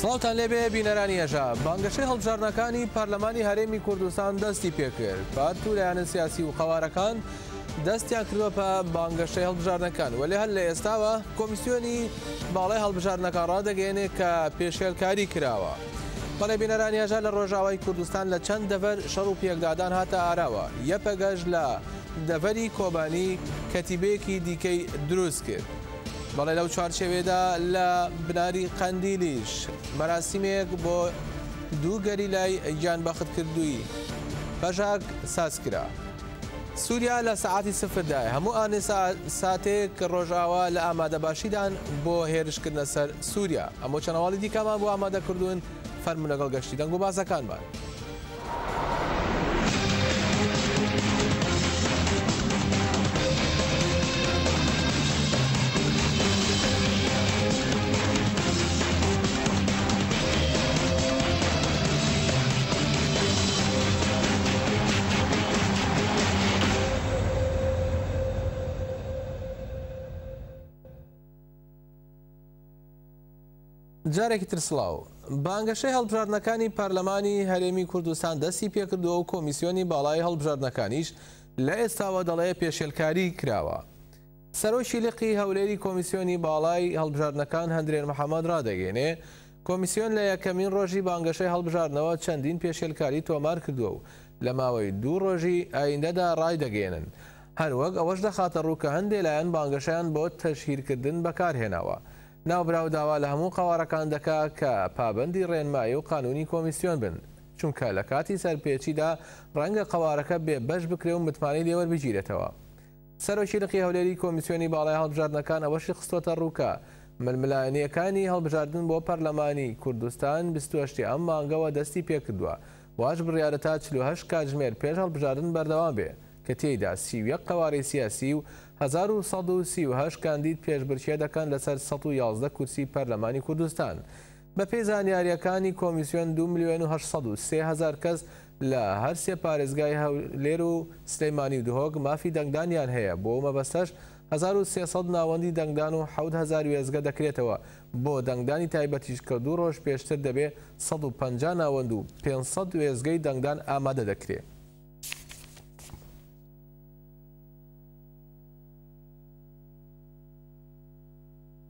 سڵاوتان لێبێ بینەرانی ئێژە بانگەشەی هەڵبژارنەکانی پارلەمانی هەرێمی کوردستان دەستی پێکرد با توولایانە سیاسی و قەوارەکان دەستیان کردوە بە بانگەشەی هەڵبژارنەکان وەلی هەل لە ئێستاوە کۆمیسیۆنی باڵی هەڵبژارنەکان ڕدەگەێنێت کە پێشێلکاری کراوە. بەڵێ بینەرانی ئەژە لە ڕۆژاوای کوردستان لە چەند دەڤەر شەڕ و پێکدادان هاتە ئاراوە یەپەگەژ لە دەڤەری کۆبانی کەتیبەیەکی دیکەی دروست کرد. بەڵێ لەو چوارچێوێدا لە بناری قەندیلیش مەراسیمێک بۆ دووگەری لای گیان بەخت کردووی بەژاک ساسکرا. سووریا لە سعاتی سفردای هەموو ئانێ ساتێک ڕۆژاوا لە ئامادەباشیدان بۆ هێرشکردنە سەر سووریا ئەمە چەنەواڵی دیکەمان بۆ ئامادەکردوون فەرمو لەگەڵ گەشتی دەنگ بۆ بازەکانمان. جارێکی ترسلااو بانگەشەی هەڵبژاردنەکانی پارلەمانی هەرێمی کوردستان دەستی پێکردووە و کۆمیسیۆنی باڵای هەڵبژاردنەکانیش لە ئێستاوە دەڵەیە پێشێلکاری کراوە. سەرۆشی لقی هەولێری کۆمیسیۆنی باڵای هەڵبژاردنەکان هەندرێن محەممەد ڕدەگەێنێ، کۆمیسیۆن لە یەکەمین ڕۆژی بانگەشەی هەڵبژاردنەوە چەندین پێشێلکاری تۆمار کردووە و لە ماوەی دوو ڕۆژی ئایندەدا ڕای دەگەێنن. هەروەک ئەوەش دەخاتە ڕووکە هەندێک لایەن بانگەشیان بۆ تەشهیرکردن بەکارهێناوە. ناوبراو داوا لە هەموو قوارەکان دەکا کە پابندی ڕێنمایی و قانونی کۆمیسیۆن بن چونکە لە کاتی سەرپێچیدا ڕەنگە قوارەکە بێ بەش بکرێ و متمانی لێوەربگیرێتەوە. سەرۆشیرقی هەولێری کۆمیسیۆنی باڵای هەڵبژاردنەکان ئەوەشی خستۆتە ڕووکە ململانیەکانی هەڵبژاردن بۆ پەرلەمانی کوردستان 28 ئەم مانگەوە دەستی پێکردووە واش بڕیارە تا 48 کاتژمێر پێش هەڵبژاردن بەردەوام بێ کە تێیدا سیویە قوارەی سیاسی و 1930 کاندید پێشبرچێ دەکەن لەسەر 111 کورسی پەرلەمانی کوردستان. بە پێی زانیاریەکانی کۆمیسیۆن 2 میلیۆن و 1970 کەس لە هەرسێ پارێزگای لێر و سلەیمانی دهۆک مافی دەنگدانیان هەیە بۆ مەبەستەش 1300 ناوەندی دەنگدان و 1000 وێزگە دەکرێتەوە بۆ دەنگدانی تایبەتیش کە دوو ڕۆژ پێشتر دەبێت 150 ناوەند و 500 وێزگەی دەنگدان ئامادە دەکرێت.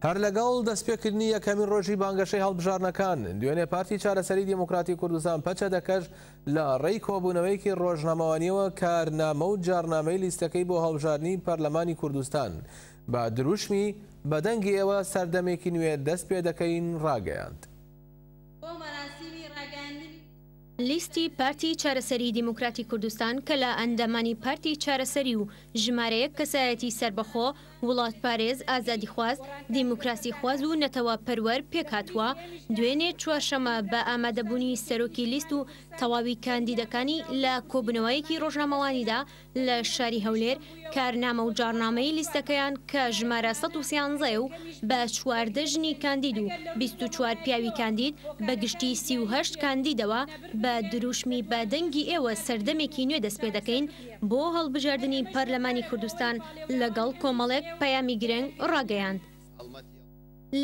هەر لەگەڵ دەستپێکردنی یەکەمین ڕۆژی بانگەشەی هەڵبژارنەکان دوێنێ پارتی چارەسەری دیموکراتی کوردستان پەچە دەکەش لە ڕێی کۆبوونەوەیکی ڕۆژنامەوانیەوە کارنامە و جارنامەی لیستەکەی بۆ هەڵبژارنی پەرلەمانی کوردستان با دروشمی بەدەنگی ئێوە سەردەمێکی نوێ دەست پێ دەکەین ڕاگەیاند. لیستی پارتی چارەسەری دیموکراتی کوردستان کە لە ئەندەمانی پارتی چارەسەری و ژمارەیەک کەسایەتی سربەخۆ وڵات پارێز ئازادی خواست دیموکراسی خواز و نەتەوە پەروەەر پێکاتوە دوێنێ چوارشەمە بە ئامادەبوونی سەرۆکی لیست و تەواوی کاندیدەکانی لە کۆبنەوەیەکی ڕۆژنامەوانیدا لە شاری هەولێر کارنامە و جارنامەی لیستەکەیان کە ژمارە 1970 و بە چواردەژنی کاندید و 24 پیاوی کاندید بە گشتی 38 کاندیدەوە بە دروشمی بەدەنگی ئێوە سەردەمێکی نوێ دەست پێ دەکەین بۆ هەڵبژاردننی پەرلەمانی کوردستان لەگەڵ کۆمەڵێک پەیامی گرنگ ڕاگەیاند.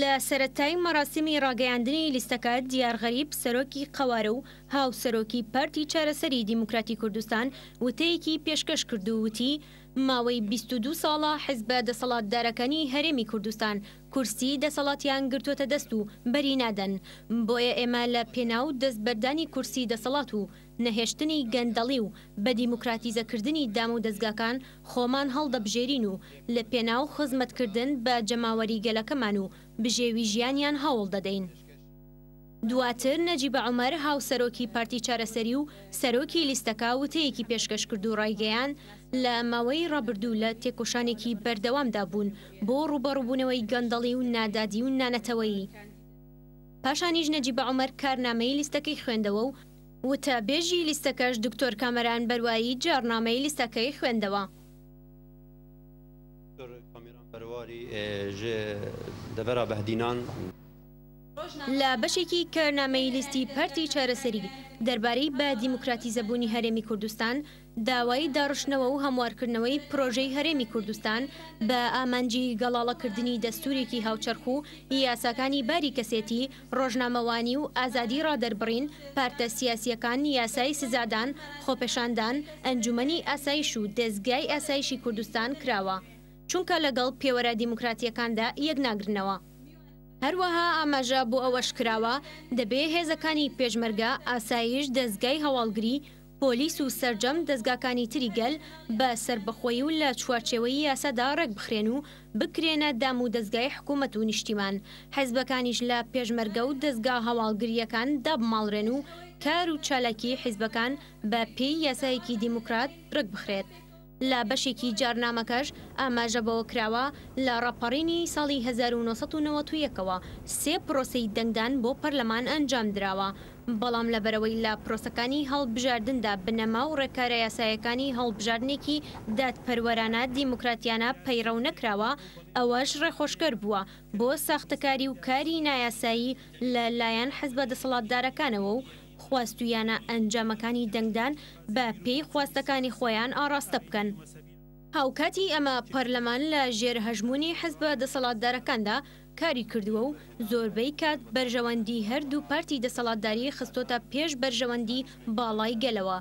لە سەتای مەراسیمی ڕاگەیاندنی لیستەکە دیارغەریب سەرۆکی قەوارە و هاوسەرۆکی پارتی چارەسەری دیموکراتی کوردستان وتەیەکی پێشکەش کردو وتی ماوەی 22 ساڵە حزبە دەسەڵاتدارەکانی هەرێمی کوردستان کورسی دەسەڵاتیان گرتوتە دەست و بەری نادەن بۆیە ئێمە لە پێناو دەستبەردانی کورسی دەسەڵات و نەهێشتنی گەندەڵی و بە دیموکراتیزەکردنی دام و دەستگاکان خۆمان هەڵدەبژێرین و لە پێناو خزمەتکردن بە جەماوەری گەلەکەمان و بژێوی ژیانیان هەوڵ دەدەین. دواتر نەجیبە ئەمەر هاوسەرۆکی پارتی چارەسەری و سەرۆکی لیستەکە وتەیەکی پێشکەش کرد و ڕایگەیان لە ماوەی ڕەبردوو لە تێکۆشانێکی بەردەوامدا بوون بۆ ڕوبەڕووبوونەوەی گەندەڵی و نادادی و نانەتەوەیی. پاشانیش نەجیبە ئەمەر کارنامەی لیستەکەی خوێندەوە و وتە بێژی لیستەکەش دکتۆر کامەران بەروایی جارنامەی لیستەکەی خوێندەوە. بەرواری دەبەرا بەهدینان لە بەشێکی کارنامەی لیستی پارتی چارەسەری دەربارەی بە دیموکراتی زەبوونی هەرێمی کوردستان داوای داڕشنەوە و هەموارکردنەوەی پرۆژەی هەرێمی کوردستان بە ئامانجی گەڵاڵەکردنی دەستورێکی هاوچەرخ و یاساکانی باری کەسێتی ڕۆژنامەوانی و ئازادی ڕادەربڕین پارتە سیاسیەکان یاسای سزادان خۆپەشاندان ئەنجومنی ئاسایش و دەستگای ئاسایشی کوردستان کراوە چونکە لەگەڵ پێوەرە دیموکراتیەکاندا یەک ناگرنەوە. هەروەها ئاماژە بۆ ئەوەش کراوە دەبێ هێزەکانی پێشمەرگە ئاسایش دەستگای هەواڵگری پۆلیس و سرجەم دەستگاکانی تریگەل بە سربەخۆی و لە چوارچێوەی یاسەدا ڕێک بخرێن و بکرێنە دام و دەستگای حکوومەت و نیشتیمان حەزبەکانیش لە پێشمەرگە و دەستگا هەواڵگریەکان دابماڵڕێن و کار و چالاکی حیزبەکان بە پێی یاسایەکی دیموکرات ڕێک بخرێت. لە بەشێکی جارنامەکەش ئاماژەبەوە کراوە لە ڕاپەڕینی ساڵی 1992ەوە سێ پرۆسی دەنگدان بۆ پەرلەمان ئەنجام درراوە. بەڵام لەبەرەوەی لە پرۆسەکانی هەڵبژاردندا بنەما و ڕێکارە یاسایەکانی هەڵبژاردنێکی دادپەروەرانە دیموکراتیانە پەیڕەو نەکراوە ئەوەش ڕێخۆشکەر بووە بۆ ساختەکاری و کاری نایاسایی لە لایەن حەز بە دەسەڵاتدارەکانەوە و خواستویانە ئەنجامەکانی دەنگدان بە پێی خواستەکانی خۆیان ئاراستە بکەن. هاوکاتی ئەمە پەرلەمان لە ژێر هەژمونی حزبە دەسەڵاتدارەکاندا کاری کردووە و زۆربەی کات بەرژەوەندی هەردوو پارتی دەسەڵاتداری خستۆتە پێش بەرژەوەندی باڵای گەلەوە.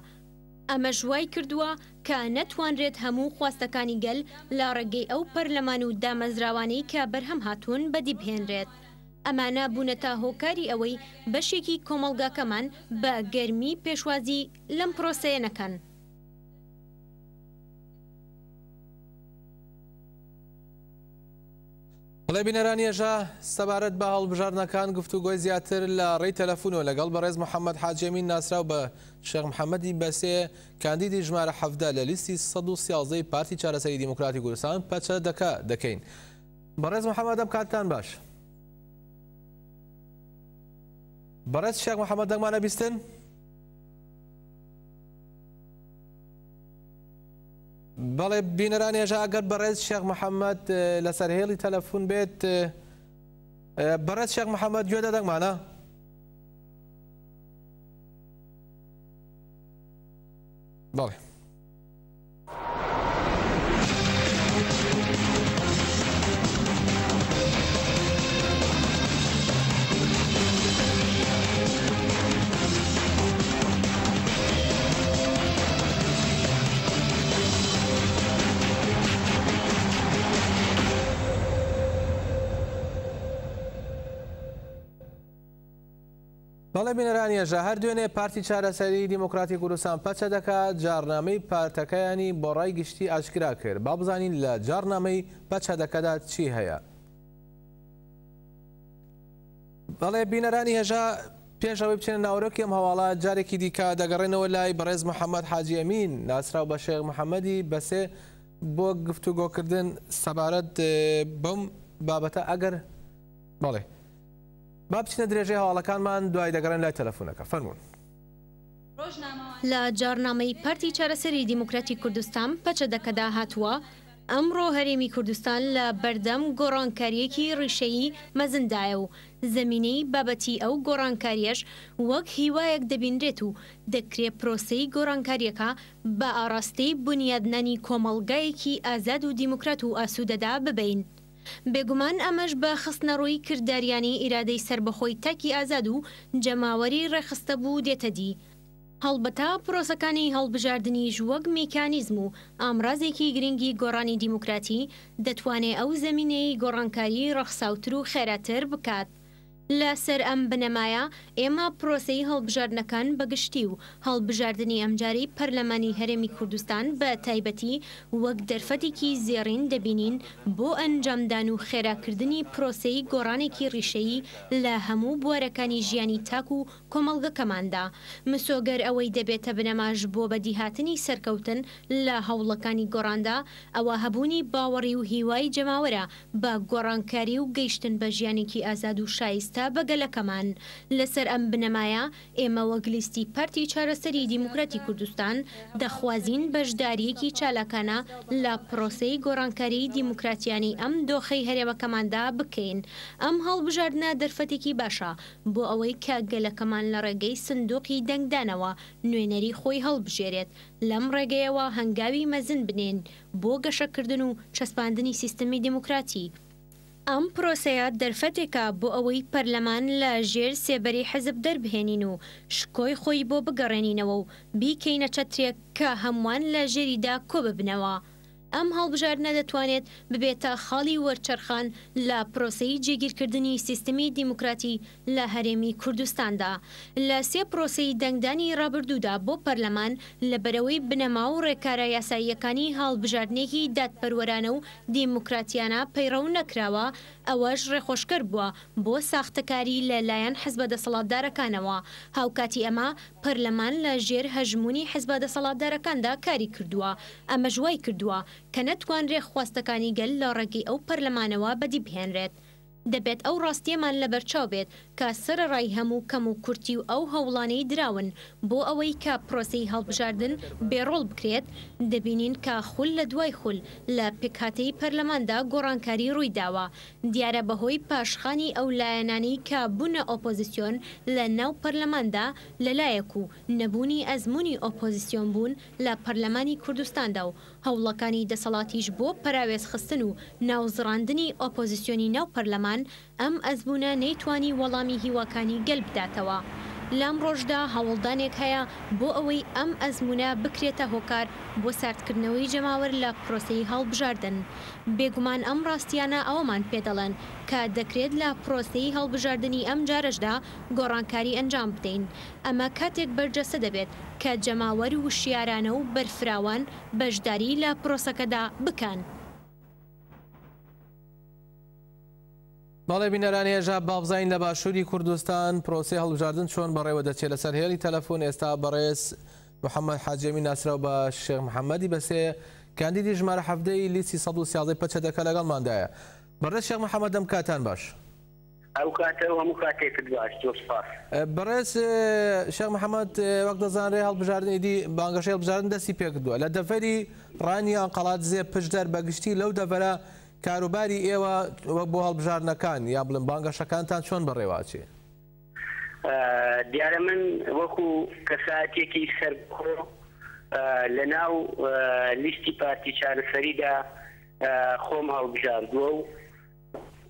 ئەمەش وای کردووە کە نەتوانرێت هەموو خواستەکانی گەل لە ڕێگەی ئەو پەرلەمان و دامەزراوانەی کە بەرهەم هاتوون بەدی بهێنرێت. ئەمانە بوونەتە هۆکاری ئەوەی بەشێکی کۆمەلگاکەمان بە گەرمی پێشوازی لەم پرۆسەیە نەکەن. بەڵێ بینەرانیێژە سەبارەت بە هەڵبژارنەکان گفتوگۆی زیاتر لە ڕێی تەلەفۆنەوە لەگەڵ بەڕێز محەممەد حاجێمین ناسرااو بە شێخ محەممەدی بەسێ کاندیدی ژمارە حەفدا لە لیستی 1970 پارتی چارەسەری دیموکراتی گورستان پەچە دەکە دەکەین. بەڕێز محەممەدەم کاتتان باش. برس شيخ محمد دغمان بيستن بله بینران اجازه اگر برز شیخ محمد هيلي تلفون بيت برز شیخ محمد جودة دادم معنا بله بەڵێ بینەرانیەژە هەر دوێنێ پارتی چارەسەری دیموکراتی کوردستان پەچە دەکات جارنامەی پارتەکەیانی بۆڕای گشتی ئاشکرا کرد با بزانین لە جارنامەی پەچە دەکەدا چی هەیە بەڵێ بینەرانی هێژە پێشەوەی بچێن ناورۆکیم هەواڵە جارێکی دیکە دەگەڕێنەوە لای بەڕێز محەممەد حاجیەمین ناسرااو بە شێخ محەممەدی بەسێ بۆ گفتوگۆکردن سەبارەت بم بابەتە ئەگەر بەڵێ با بچینە درێژەی هەواڵەکانمان دوای دەگەڕێن لای تەلەفۆنەکە فەرمونون. لە جارنامەی پارتی چارەسەری دیموکراتی کوردستان پەچە دەکەدا هاتووە، ئەمڕۆ هەرێمی کوردستان لە بەردەم گۆڕانکاریەکی ڕیشەیی مەزندایە و زمینەی بابەتی ئەو گۆڕانکاریەش وەک هیوایەک دەبیندرێت و دەکرێت پرۆسی گۆڕانکاریەکە بە ئاڕاستی بنیادنانی کۆمەلگایەکی ئازاد و دیموکرات و ئاسوودەدا ببین. بێگومان ئەمەش بە خستنەڕۆی کردداریانی ئیرادەی سربەخۆی تاکی ئازاد و جەماوەری ڕێخستە بوو دێتە دی. هەڵبەتا پرۆسەکانی هەڵبژاردننیش وەک میکانیزم و ئامرازێکی گرنگی گۆڕانی دیموکراتی دەتوانێت ئەو زمینەی گۆڕانکاری ڕەخساوتر و خێراتر بکات. لەسەر ئەم بنەمایە ئێمە پرۆسی هەڵبژاردنەکان بەگشتی و هەڵبژاردننی ئەمجاری پەرلەمانی هەرێمی کوردستان بە تایبەتی وەک دەرفەتێکی زێڕین دەبینین بۆ ئەنجامدان و خێراکردنی پرۆسی گۆڕانێکی ڕیشەیی لە هەموو بوارەکانی ژیانی تاک و کۆمەڵگەکەماندا مسۆگەر ئەوەی دەبێتە بنەماش بۆ بەدیهاتنی سەرکەوتن لە هەوڵەکانی گۆڕاندا ئەوە هەبوونی باوەڕی و هیوای جەماوەرە بە گۆڕانکاری و گەیشتن بە ژیانێکی ئازاد و شایستە کە بەگەلەکەمان لەسەر ئەم بنەمایە ئێمە وەگلیستی پەرتی چارەسەری دیموکراتی کوردستان دەخوازیین بەشداریەکی چالاکانە لە پرۆسی گۆڕانکاری دیموکراتیانی ئەم دۆخی هەرێوەکەماندا بکەین ئەم هەڵبژاردنە دەرفەتێکی باشە بۆ ئەوەی کە گەلەکەمان لە ڕێگەی سندوقی دەنگدانەوە نوێنەری خۆی هەڵبژێرێت لەم ڕێگەیەوە هەنگاوی مەزن بنێن بۆ گەشەکردن و چەسپاندنی سیستمی دیموکراتی ئەم پرۆسەیە دەرفەتێکە بۆ ئەوەی پەرلەمان لە ژێر سێبەری حەزب دەربهێنین و شکۆی خۆی بۆ بگەڕێنینەوە و بیکەینە چەترێک کە هەمووان لە ژێریدا کۆ ببنەوە. ئەم هەڵبژاردنە دەتوانێت ببێتە خاڵی وەرچەرخان لە پرۆسەی جێگیرکردنی سیستمی دیموکراتی لە هەرێمی کوردستاندا لە سێ پرۆسی دەنگدانی ڕابردوودا بۆ پەرلەمان لە بەرەوەی بنەما و ڕێکارە یاساییەکانی هەڵبژاردنێکی دادپەروەرانە و دیموکراتیانە پەیڕەو نەکراوە ئەوەش ڕێخۆشکر بووە بۆ ساختەکاری لەلایەن حزبە دەسەڵاتدارەکانەوە هاوکاتی ئەمە پەرلەمان لە ژێر هەژمونی حزبە دەسەڵاتدارەکاندا کاری کردووە ئەمەژوای کردووە کە نەتوانرێ خواستەکانی گەل لە ڕێگەی ئەو پەرلەمانەوە بەدی بهێنرێت دەبێت ئەو ڕاستیەمان لەبەرچاو بێت کە سەرڕای هەموو کەم و کورتی و ئەو هەوڵانەی دراون بۆ ئەوەی کە پرۆسی هەڵبژاردن بێڕۆڵ بکرێت دەبینین کە خول لە دوای خول لە پێکاتەی پەرلەماندا گۆڕانکاری ڕووی داوە دیارە بەهۆی پاشخانی ئەو لایەنانی کە بوونە ئۆپۆزیسیۆن لە ناو پەرلەماندا لەلایەک و نەبوونی ئەزمموی ئۆپۆزیسیۆن بوون لە پەرلەمانی کوردستاندا و هەوڵەکانی دەسەڵاتیش بۆ پراوێز خستن و ناوزڕاندنی ئۆپۆزیسیۆنی ناو پەرلەمان بەڵام ئەم ئەزبوونە نەیتوانی وەڵامی هیواکانی گەل بداتەوە. لەم ڕۆژدا هەوڵدانێک هەیە بۆ ئەوەی ئەم ئەزمونە بکرێتە هۆکار بۆ ساردکردنەوەی جەماوەر لە پرۆسی هەڵبژاردن. بێگومان ئەم ڕاستیانە ئەومان پێدەڵێن کە دەکرێت لە پرۆسی هەڵبژاردننی ئەم جارشدا گۆڕانکاری ئەنجام بدەین. ئەمە کاتێک بەرجەسە دەبێت کە جەماوەری وشیارانە و بەرفراوان بەشداری لە پرۆسەکەدا بکەن. بەڵێ بینەرانی ێژا بابزین لە باشووری کوردستان پرۆسی هەڵبژاردن چۆن بەڕێوە دەچێت لەسەر هێری تەلەفۆن ئێستا بەڕێز محەممەد حاجێمی ناسرا بە شێخ محەممەدی بەسێ کاندیدی ژمارە هەفتەی لیسی 1970 پچەدەکە لەگەڵماندایە بەڕێز شێخ محەممەدەم کاتان باش. بەڕێز شەخ محەممەد وەک دەزانڕێ هەڵبژاردنیدی بانگەشەی هەڵبژارن دەستی پێکردووە لە دەفەری ڕانیان قەڵات زێ پشدەر بەگشتی لەو دەفەرە کاروباری ئێوە وەک بۆ هەڵبژارنەکان یا بڵم بانگەشەکانتان چۆن بەڕێواچێ دیارە من وەکو کەساتێکی سەرکۆ لە ناو لیستی پارتی چارەسەریدا خۆم هەڵبژاردووە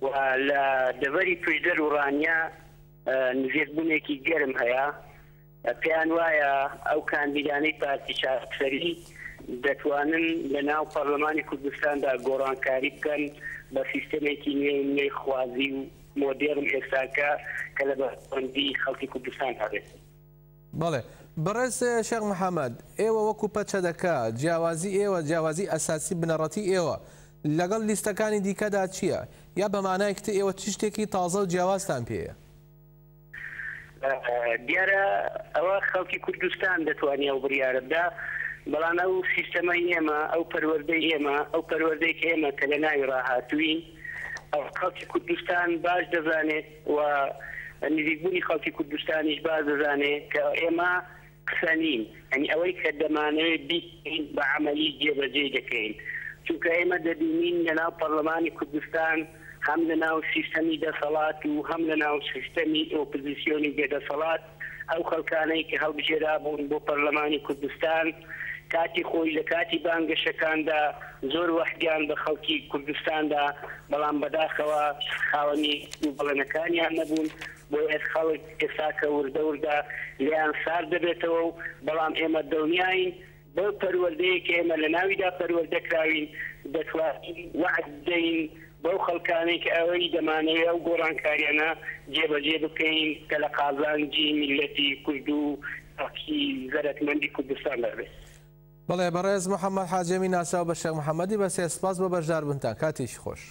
و لە دەبەری پشدەر و ڕانیا نزیێتبوونێکی گەرم هەیە پێیان وایە ئەو کاندیدانەی پارتی چارەسەری دەتوانن لە ناو پەرلەمانی کوردستاندا گۆڕانکاری بکەن بە سیستمێکی نوێ خوازی و مۆدرم ئێستاکە کە لە بەندی خەڵکی کوردستان هەبێت بەڵێ بەڕێز شەق محەممەد ئێوە وەکو پەچەدەکە جیاوازی ئێوە جیاوازی ئەساسی بنەڕەتی ئێوە لەگەڵ لیستەکانی دیکەدا چییە یا بەمانایکت ئێوە چ شتێکی تازە و جیاوازتان پێەیە دیارە ئەوە خەڵکی کوردستان دەتوانانی ئەو بریارەدا بەڵام ئەو سیستەمەی ئێمە ئەو پەروەردەی ئێمە ئەو پەروەردەی کە ئێمە کە لە ناوی ڕاهاتوین ئەو خەڵکی کوردستان باش دەزانێت و نزیکبوونی خەڵکی کوردستانیش باز دەزانێت کە ئێمە قسەنین ئەنی ئەوەی کە دەمانەوێت بیین بە عملی جێبەجێ دەکەین چونکە ئێمە دەبینین لەناو پەرلەمانی کوردستان هەم لە ناو سیستەمی دەسەڵات و هەم لە ناو سیستەمی ئۆپزیسیۆنی دێدەسەڵات ئەو خەڵکانەی کە هەڵبژێرا بوون بۆ پەرلەمانی کوردستان و کاتی خۆی لە کاتی بانگەشەکاندا زۆر وەحگیان بە خەڵکی کوردستاندا بەڵام بەداخەوە خاوەنی بڵەنەکانیان نەبوون بۆ ئێس خەڵک ئێساکە وردەوردا لیان سار دەبێتەوە و بەڵام ئێمە دڵنیایین بەو پەروەردەیەکە ئێمە لە ناویدا پەروەردەکراوین دەتوان وعددەین بەو خەڵکانێک ئەوەی دەمانەیە و گۆڕانکاریانە جێبەجێ بکەین کە لە قازانجی میلەتی کورد و ئەقی زەرەتمەندی کوردستان دەبێت بەڵێ بەڕێز محەممەد حاجەمی ناسااو بە شەخ محەممەدی بە سێ سپاس بە بەرژار بنتان کاتیش خۆش.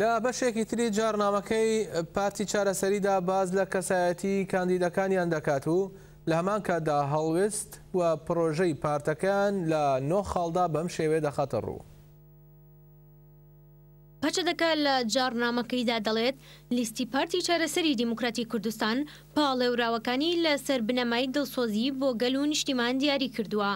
لە بەشێکی تری جارنامەکەی پارتی چارەسەریدا باز لە کەسایەتی کاندیدەکانیان دەکات و لە هەمان کاتدا هەڵویست و پرۆژەی پارتەکان لە نۆ خاڵدا بەم شێوێ دەخاتە ڕوو. پچە دەکات لە جارنامەکەیدا دەڵێت لیستی پارتی چارەسەری دیموکراتی کوردستان پاڵێوراوەکانی لە سەر بنەمای دڵسۆزی بۆ گەل و نیشتیمان دیاری کردووە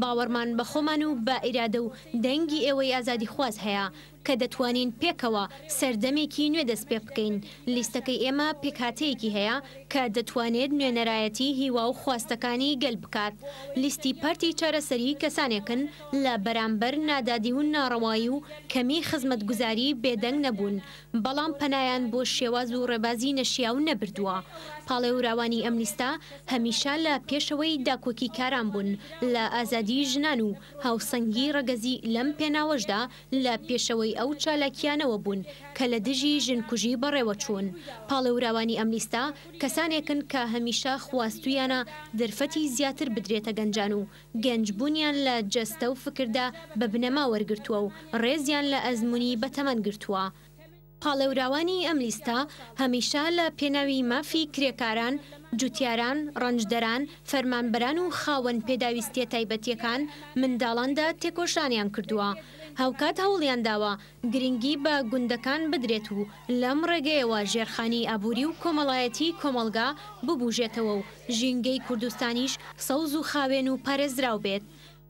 باوەڕمان بە خۆمان و بە ئیرادە و دەنگی ئێوەی ئازادی خواز هەیە کە دەتوانین پێکەوە سەردەمێکی نوێ دەست پێ بکەین لیستەکەی ئێمە پێکاتەیەکی هەیە کە دەتوانێت نوێنەرایەتی هیوا و خواستەکانی گەل بکات لیستی پارتی چارەسەری کەسانێکن لە بەرامبەر نادادی و ناڕەوایی و کەمی خزمەتگوزاری بێدەنگ نەبوون بەڵام پەنایان بۆش شێواز و ڕێبازی نەشییاون نەبردووە پاڵێوراوانی ئەمنیستا هەمیشا لە پێشەوەی داکۆکی کاران بوون لە ئازادی ژنان و هاوسەنگی ڕگەزی لەم پێناوەشدا لە پێشەوەی ئەو چالاکیانەوە بوون کە لە دژی ژنکوژی بەڕێوە چوون پاڵێوراوانی ئەمنیستا کەسانێکن کە هەمیشا خواستویانە دەرفەتی زیاتر بدرێتە گەنجان و گەنجبوونیان لە جەستە و فکردا بە بنەما وەرگرتووە و ڕێزیان لە ئەزمموی بەتەمەن گرتووە. پاڵەوراوانی ئەم لیستە هەمیشە لە پێناوی مافی کرێکاران، جوتیاران، ڕەنجدەران، فەرمانبەران و خاوەن پێداویستیە تایبەتیەکان منداڵاندا تێکۆشانیان کردووە. هەوکات هەوڵیان داوە گرنگی بە گوندەکان بدرێت و لەم ڕێگەیەوە ژێرخانی ئابووری و کۆمەڵایەتی کۆمەلگا ببوژێتەوە و ژینگەی کوردستانیش سەوز و خاوێن و پارێزراو بێت.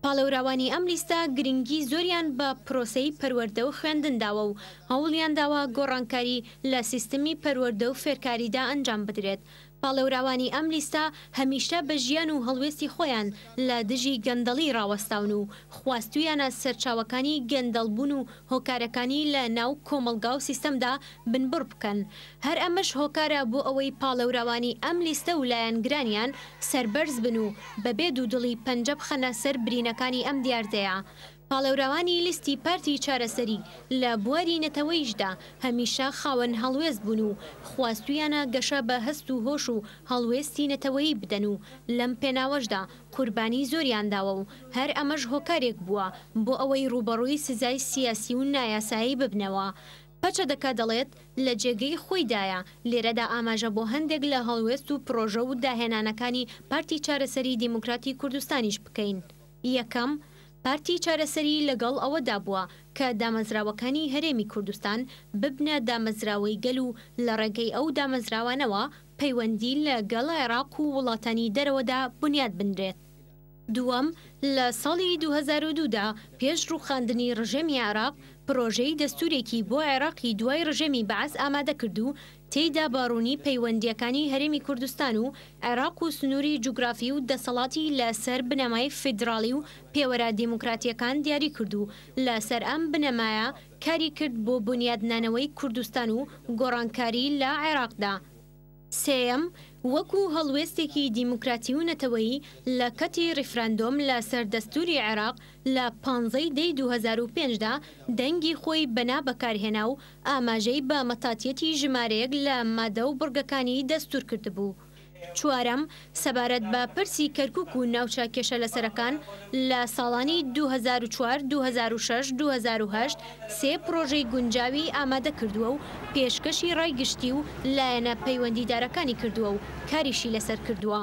پاڵەوراوانی ئەم لیستە گرنگی زۆریان بە پرۆسەی پەروەەردە و خوێندنداوە و هەوڵیان داوا گۆڕانکاری لە سیستمی پەروەەردە و فێرکاریدا ئەنجام بدرێت. پاڵەوراوانی ئەم لیستە هەمیشە بە ژیان و هەڵوێستی خۆیان لە دژی گەندەڵی ڕاوەستاون و خواستویانە سەرچاوەکانی گەندەڵبوون و هۆکارەکانی لە ناو کۆمەلگا و سیستەمدا بنبڕ بکەن هەر ئەمەش هۆکارە بۆ ئەوەی پاڵەوراوانی ئەم لیستە و لایەنگرانیان سربەرز بن و بەبێ دوودڵی پەنجە بخەنە سەر برینەکانی ئەم دیاردەیە. پاڵەوراوانی لیستی پارتی چارەسەری لە بواری نەتەوەیشدا هەمیشە خاوەن هەڵوێز بوون و خواستویانە گەشە بە هەست و هۆش و هەڵوێستی نەتەوەیی بدەن و لەم پێناوەشدا قوربانی زۆریان داوە و هەر ئەمەش هۆکارێک بووە بۆ ئەوەی ڕوبەڕووی سزای سیاسی و نایاسایی ببنەوە. پەچە دەکا دەڵێت لە جێگەی خۆیدایە لێرەدا ئاماژە بۆ هەندێک لە هەڵوێست و پرۆژە و داهێنانەکانی پارتی چارەسەری دیموکراتی کوردستانیش بکەین. یەکەم، پارتی چارەسەری لەگەڵ ئەوەدا بووە کە دامەزراوەکانی هەرێمی کوردستان ببنە دامەزراوەی گەل و لە ڕێگەی ئەو دامەزراوانەوە پەیوەندی لە گەڵ عێراق و وڵاتانی دەرەوەدا بنیاد بنرێت. دووەم لە ساڵی 2022دا پێش ڕووخاندنی ڕژێمی عراق پرۆژەی دەستورێکی بۆ عێراقی دوای ڕژەمی بەعس ئامادە کردو تێیدا باڕوونی پەیوەندیەکانی هەرێمی کوردستان و عێراق و سنووری جوگرافی و دەسەڵاتی لەسەر بنەمای فیدراڵی و پێوەرە دیموکراتیەکان دیاری کردو لەسەر ئەم بنەمایە کاری کرد بۆ بنیادنانەوەی کوردستان و گۆڕانکاری لە عێراقدا. سم وەکو هەڵوێستێکی دیموکراتی و نەتەوەی لە کەتی ریفراندۆم لە سەردەستوری عێراق لە پانزەی دەی 2005دا دەنگی خۆی بەنا بەکارهێنا و ئاماژەی بە مەتاتەتی ژمارەیەک لە مادە و بڕگەکانی دەستور کردبوو. چوارەم سەبارەت بە پرسی کەرکک و ناوچە کێشە لەسەرەکان لە ساڵانی 2004 سێ پرۆژەی گونجاوی ئامادە کردووە و پێشکەشی ڕایگشتی و لایەنە پەیوەندیدارەکانی کردووە و کاریشی لەسەر کردووە.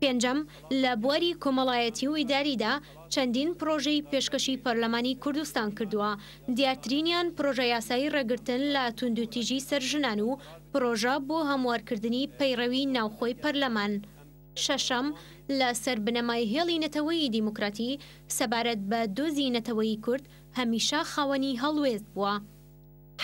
پێنجەم لە بواری کۆمەڵایەتی و ئیداریدا چەندین پرۆژەی پێشکەشی پەرلەمانی کوردستان کردووە دیارترینیان پرۆژە یاسایی ڕێگرتن لە توندوتیژی سەرژنان و پرۆژە بۆ هەموارکردنی پەیڕەوی ناوخۆی پەرلەمان. شەشەم لە سەر بنەمای هێڵی نەتەوەی دیموکراتی سەبارەت بە دۆزی نەتەوەی کورد هەمیشە خاوەنی هەڵوێز بووە.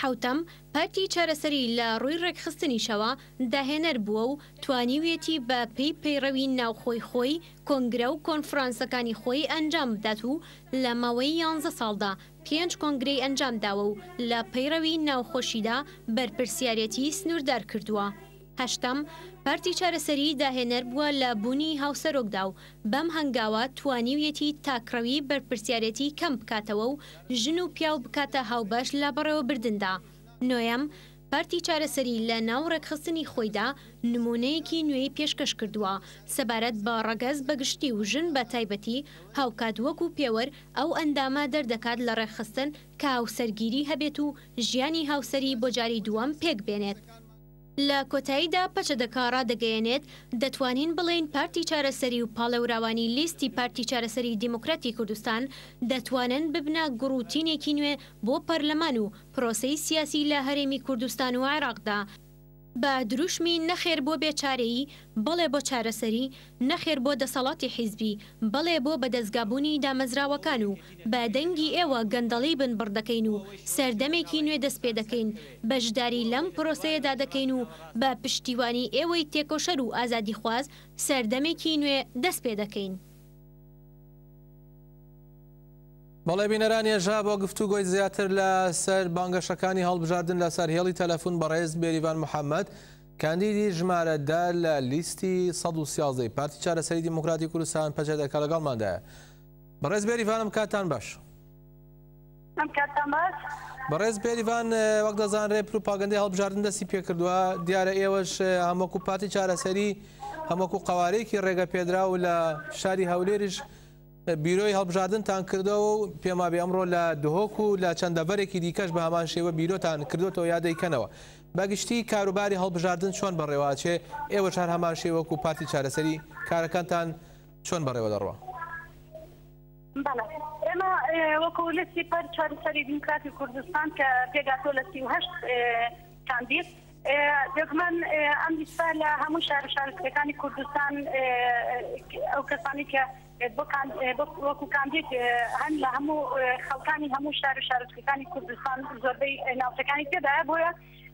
حوتەم پارتی چارەسەری لە ڕووی ڕێکخستنیشەوە داهێنەر بووە و توانیوێتی بە پێی پەیڕەوی ناوخۆی خۆی کۆنگرە و کۆنفرانسەکانی خۆی ئەنجام بدات و لە مەوەی یانزە ساڵدا پێنج کۆنگرەی ئەنجام داوە و لە پەیڕەوی ناوخۆشیدا بەرپرسیارەتی سنووردار کردووە. هەشتم پارتی چارەسەری داهێنەر بووە لە بوونی هاوسەرۆکدا و بەم هەنگاوە توانیویەتی تاکڕەوی بەرپرسیارەتی کەم بکاتەوە و ژن و پیاو بکاتە هاوبەش لە بەڕێوە بردندا. نۆیەم، پارتی چارەسەری لە ناو ڕێکخستنی خۆیدا نمونەیەکی نوێی پێشکەش کردووە سەبارەت بە ڕەگەز بەگشتی و ژن بە تایبەتی هاوکات وەک و پێوەەر ئەو ئەندامە دەردەکات لە ڕێکخستن کە هاوسەرگیری هەبێت و ژیانی هاوسری بۆ جاری دووەم پێک بێنێت. لە کۆتاییدا پەچە دەکارا دەگەیەنێت دەتوانین بڵین پارتی چارەسەری و پاڵەوراوانی لیستی پارتی چارەسەری دیموکراتی کوردستان دەتوانن ببنە گروتینێکی نوێ بۆ پەرلەمان و پرۆسی سیاسی لە هەرێمی کوردستان و عێراقدا بە دروشمی نەخێر بۆ بێچارەیی بەڵێ بۆ چارەسەری نەخێر بۆ دەسەڵاتی حیزبی بەڵێ بۆ بەدەستگابوونی دامەزراوەکان و بە دەنگی ئێوە گەندەڵی بن بڕدەکەین و سەردەمێکی نوێ دەست پێ دەکەین بەشداری لەم پرۆسەیەدا دەکەین و بە پشتیوانی ئێوەی تێکۆشەر و ئازادی خواز سەردەمێکی نوێ دەست پێ دەکەین. بەڵێ بینەران ێژا بۆ گفتوگۆی زیاتر لە سەر بانگەشەکانی هەڵبژاردن لە سەر هێڵی تەلەفۆن بەڕێز بێریوان محەممەد کاندیدی ژمارەدا لە لیستی 1970 پارتی چارەسەری دیموکراتی کوردستان پەچێت دەکە لەگەڵماندایە بەڕێز بێریوانم کاتان باش بەڕێز بێریوان وەک دەزانڕێ پروپاگەندی هەڵبژاردن دەستی پێ کردووە دیارە ئێوەش هەمەکو پاتی چارەسەری هەمەکو قوارێکی ڕێگە پێدرا و لە شاری هەولێریش بیرۆی هەڵبژاردنتان کردەوە و پێما بێ ئەمڕۆ لە دهۆک و لە چەندەبەرێکی دیکەش بە هەمان شێوە بیرۆتان کردوەوە یادەیکەنەوە. بەگشتی کاروباری هەڵبژاردن چۆن بەڕێواچێ ئێوە چار هەمان شێوەک و پارتی چارەسەری کارەکانتان چۆن بەڕێوە دەڕوە. ئێمە وەکو لەستی پەر چارەسەری دیموکراتی کوردستان کە پێگاتۆ لە سیهشت چاندیت دەگمەن ئەم دیستا لە هەموو شار شارەکانی کوردستان ئەو کەسانی کە وەکو کامێت هەند لە هەموو خەڵکانی هەموو شار شارەکانی کوردستان زۆربەی ناوچەکانی تێدا بۆیە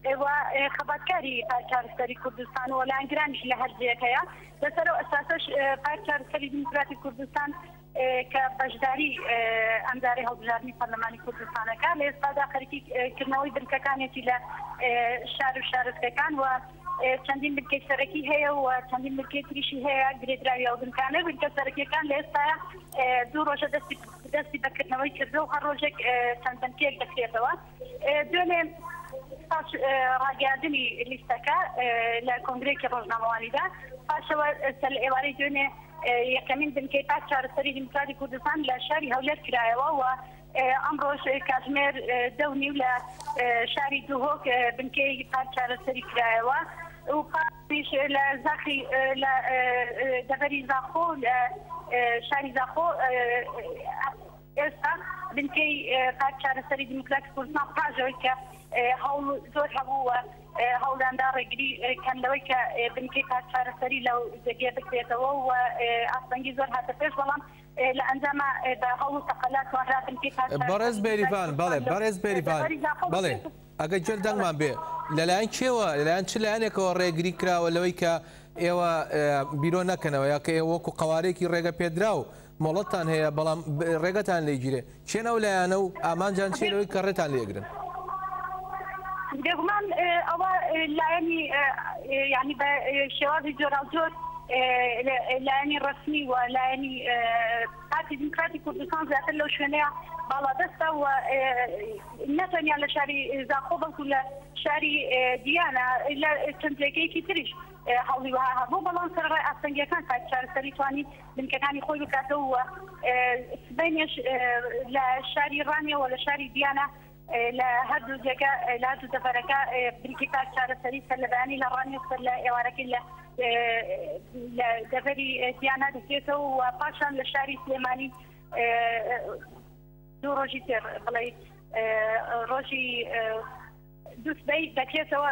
ئێوە خەباتکاری پارچارستری کوردستان و لاینگرانش لە هەرجەکەیە لەسەر ئەساسش پارچارستری دموکراتی کوردستان کە بەشداری ئەمداری هەڵبژارنی پەرلەمانی کوردستانەکە لە ئێستادا خەرکیکردنەوەی بنکەکانێکی لە شار و شارستەکان و چەندین بکەی سەرەکی هەیە و چەندین بکەی تریشی هەیە گرێدراوی ئەوگنکانە بکە سەرەکیەکان لە ئێستا دوو ڕۆژە دەستی دەستی بەکردنەوەی کردو و هەر ڕۆژێک چەندەنکێک دەکرێتەوە دوێنێ پاش ڕاگەاندنی لیستەکە لە کنگرێکی ڕۆژنامەوانیدا پاشەوە سەر ئێوارەی دوێنێ یەکەمین بنکەی پاک چارەسەری هیمکاری کوردستان لە شاری هەولێر کرایەوە و ئەمڕۆژ کاتژمێر دەونی و لە شاری دوهۆک بنکەی پاک چارەسەری کرایەوە وقاش لە زخی لە دەبەری زاخۆ لە شاری زاخۆ ئێستا بنکەی پاک چارەسەری دموکرات کوردستان پاژەوەی کە هەوڵ زۆر هەبووە هەوڵاندا ڕێگری کەندەوەی کە بنکەی پاک چارەسەری لەو جگە بکرێتەوە و ئاسەنگی زۆر هاتە پێش بەڵام لە ئەنجامە بە هەوڵ تەقەلات وانرا بنکەی پاک بەڕێز بێریفان بەڵێ بەڕێز بێریفان بەڵێ ئەگە جل دەنگمان بێ لەلایەن کێوە لەلایەن چ لایەنێکەوە ڕێگری کراوە لەوەی کە ئێوە بیرۆ نەکەنەوە یاکە ئێوەکو قوارێکی ڕێگە پێدراوە مڵەتان هەیە بەڵام ڕێگەتان لێگیرێ چێنە و لایەنە و ئامانجان چێنەوەی کەڕێتان لێگرن. دەگومان ئەوە لایەنی ینی بە شێوازی جۆراوجۆر لاینی ڕسمی و لاینی پارتی دموکراتی کوردستان زیاتر لەو شوێنەیە باڵادەستە و نەتوانیان لە شاری زاخۆ بەکو لە شاری دیانە لە چندێکەیەکی تریش هەڵی وها هەبوو بەڵام سەرڕای ئاسەنگیەکان تا چارەسەری توانی بنکەکانی خۆی بکاتەوە بینێش لە شاری ڕانیەوە لە شاری دیانە لە هەردوو جێگە لا دوو دەفەرەکە بریکی پاک چارەسەری سەر لەبیانی لە ڕانی سەر لە ئێوارەکە لە دەبەری دیانە دەکرێتەوە و پاشان لە شاری سلێمانی دوو ڕۆژی تر بڵێ ڕۆژی دوستبەی دەکرێتەوە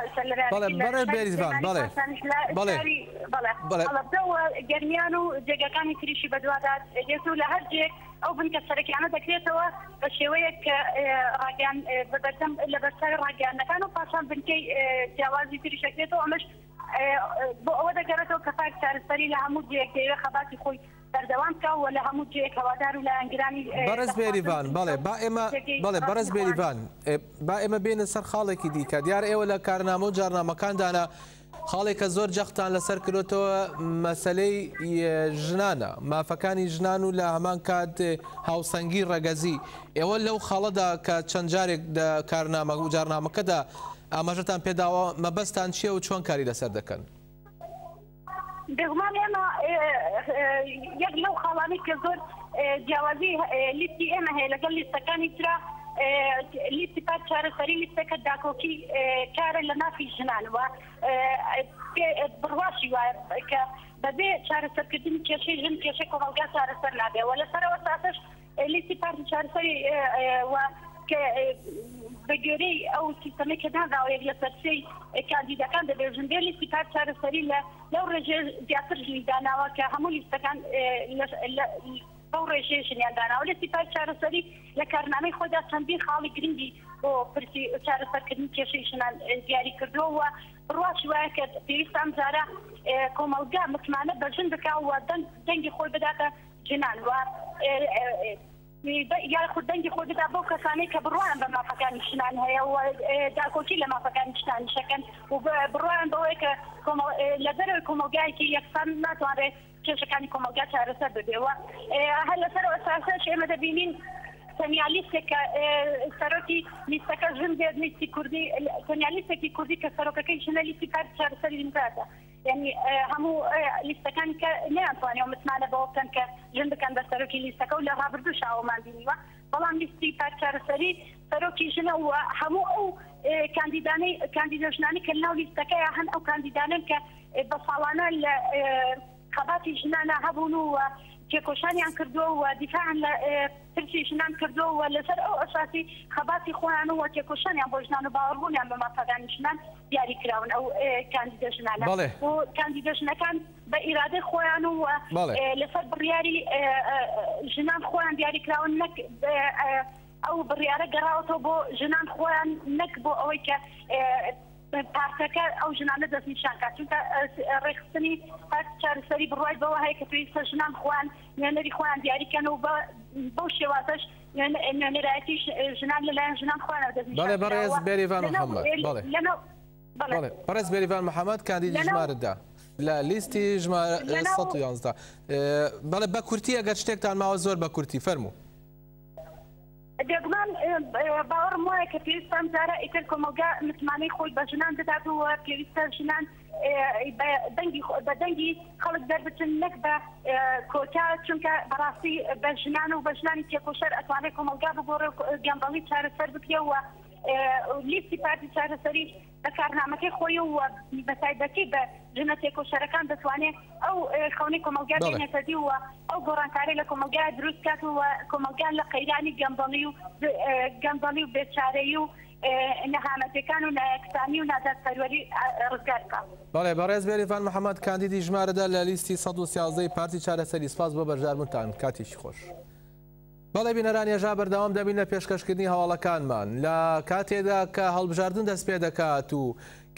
گەرمیان و جێگەکانی تریشی بەدووادات دێت و لە هەر جێک ئەو بنکە سەرەکیانە دەکرێتەوە بە شێوەیە کە ڕاگەان بەبەردەم لە بەرسەر ڕاگەانەکان و پاشان بنکەی جیاوازی تریشەکرێتەوە ئەمەش بۆ ئەوە دەگەڕێتەوە کە پاک چارەسەری لە هەموو جێکەیە خەباتی خۆی بەردەوام کاوە لە هەموو جێکەوادار و لە ئەنگرانی بەرز بێریوان بڵێ با ئێمە بڵێ بەرز بێریوان با ئێمە بێنە سەر خاڵێکی دیکە دیار ئێوە لە کارنامە و جارنامەکاندانە خاڵێکە زۆر جەختان لەسەر کردەوە مەسلەی ژنانە مافەکانی ژنان و لە هەمان کات هاوسەنگی ڕەگەزی ئێوە لەو خاڵەدا کە چەند جارێک کارنامە و جارنامەکەدا ئاماژەتان پێداوە مەبەستان چیە و چۆن کاری لەسەر دەکەن بێگومان ئێمە یەک لەو خاڵانی کە زۆر جیاوازی لیستی ئێمە هەیە لەگەڵ لیستەکانی تررا لیستی پات چارەسەری لیستەکە داکۆکی کارە لە نافی ژنانەوە بڕواشی وایە کە بەبێ چارەسەرکردن کێشەی ژن کێشەی کۆمەلگا چارەسەر نابێ و لەسەرەوە ساتش لیستی پارتی چارەسەری کە بە گەورەی ئەو سیستەمی کەدانراوەیە لە پەرسەی کاندیدەکان دەبێژن بێ لیستی پار چارەسەری لە لەو ڕێژێ زیاتر ژویداناوە کە هەموو لیستەکان بەو ڕێژێشنیان داناوە لە سیپای چارەسەری لە کارنامەی خۆدا چەندین خاڵی گرنگی بۆ پرسی چارەسەرکردنی کێشەیشنان دیاری کردووە ڕواش وایە کە پێویستان جارە کۆمەلگا متمانە بەژن بکاوە دەنگی خۆی بداتە جنان وە یار دەنگی خۆدا بۆ کەسانەی کە بڕوان بە مافەکانیشتان هەیە و داکۆکی لە مافەکانیشتان شەکەن و بڕوان بەوەی کە لە دەر کۆمەلگایکی یەکسان ناتوانێت کێشەکانی کۆمەلگا چارەسەر ببێەوە هەر لەسەر ئەساسەش ئێمە دەبینین تەنیالیستێکە سەرۆکی لیستەکە ژم دێت لیستی کوردی تەنیالیستێکی کوردی کە سەرۆکەکەی ژنە لیستی کار چارەسەری دادە یعنی هەموو لیستەکان کە نیانتوانێ و متمانە بەوە بکەن کە ژن بکەن بە سەرۆکی لیستەکە و لە ڕابردوو شاومان بینیوە بەڵام لیستی پارچارەسەری سەرۆکی ژنە و هەموو ئەو کاندیدانەی کاندیدۆژنانی کە ناو لیستەکەی هەن ئەو کاندیدانن کە بە ساڵانە لە قەباتی ژنانە هەبوون و تێکۆشانیان کردووە و دیفاعن لە ترکی ژنان کردووە لەسەر ئەو ئەساسی خەباتی خۆیان و تێکۆشانیان بۆ ژنان و باوەڕبوونیان بە مافەدانی ژنان دیاریکراون ئەو کاندیدژنانە بۆ کاندیدژنەکان بە ئیرادە خۆیان و لەسەر بڕیاری ژنان خۆیان دیاریکراون نەک ئەو بڕیاە گەڕاوەوە بۆ ژنان خۆیان نەک بۆ ئەوەی کە پارتەکە ئەو ژنانە دەستنیشان کاتونکە ڕێخستنی هەر چارسەری بڕای بەوە هەیە کە پێویستە ژنان خۆیان نوێنەری خۆیان دیاریکەن و بەو شێوازش نوێنەرایەتی ژنان لەلایەن ژنان خۆیان دەست بەڕێز بێریوان لەناو بەڕێز بێریڤان محەممەد کاندید ژمارتدا لە لیستی ژمار 1970 بەڵێ بە کورتی ئەگەر شتێکتان ماوە زۆر بە کورتی فەرمو. دێگومان باوەڕم وایە کە پێویستم جارە ئیتر کۆمەلگا متمانەی خۆی بە ژنان دەداتەوە پێویستە ژنان دەنگی بە دەنگی خەڵک دەربچن نەک بە کۆتا چونکە بەڕاستی بە ژنان و بە ژنانی تێکۆشەر ئەتوانێت کۆمەلگا بگۆڕێ گەمبەڵی چارەسەر بکەوە لیستی پارتی چارەسەری بەکارنامەکەی خۆی و بەتایبەتی بە ژنە تێکۆشارەکان دەتوانێت ئەو خەونی کۆمەلگار نەسەدی وە ئەو گۆڕانکاری لە کۆمەلگای دروست کات و کۆمەلگار لە قەیرانی گەمبڵی و گەمبڵی و بێچارەی و نەهامەتەکان و نایەکسانی و نادەسەروەری ڕزگارکە بەڵێ بەڕێز بێریفان محەممەد کاندیدی ژمارەدا لە لیستی 1 پارتی چارەسەری سپاس بۆ بەژارمتان کاتیش خۆش. بەڵی بینەران ێژا بەردەوام دەبینە پێشکەشکردنی هەواڵەکانمان لە کاتێدا کە هەڵبژاردن دەست پێ دەکات و